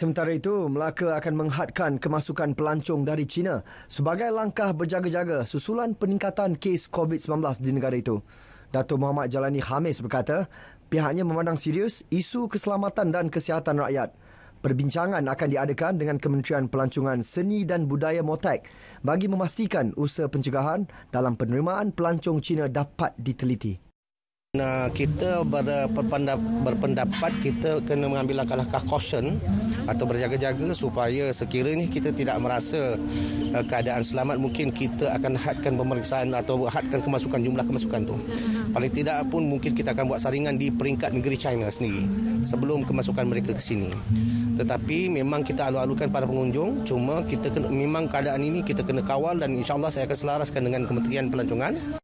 Sementara itu, Melaka akan menghadkan kemasukan pelancong dari China sebagai langkah berjaga-jaga susulan peningkatan kes COVID-19 di negara itu. Datuk Muhammad Jalani Hamis berkata, pihaknya memandang serius isu keselamatan dan kesihatan rakyat. Perbincangan akan diadakan dengan Kementerian Pelancongan Seni dan Budaya Motek bagi memastikan usaha pencegahan dalam penerimaan pelancong China dapat diteliti. Nah, kita berpendap, berpendapat kita kena mengambil langkah-langkah caution atau berjaga-jaga supaya sekiranya kita tidak merasa eh, keadaan selamat mungkin kita akan hadkan pemeriksaan atau hadkan kemasukan jumlah kemasukan tu. Paling tidak pun mungkin kita akan buat saringan di peringkat negeri China sendiri sebelum kemasukan mereka ke sini. Tetapi memang kita alu-alukan para pengunjung cuma kita kena, memang keadaan ini kita kena kawal dan insyaAllah saya akan selaraskan dengan Kementerian Pelancongan.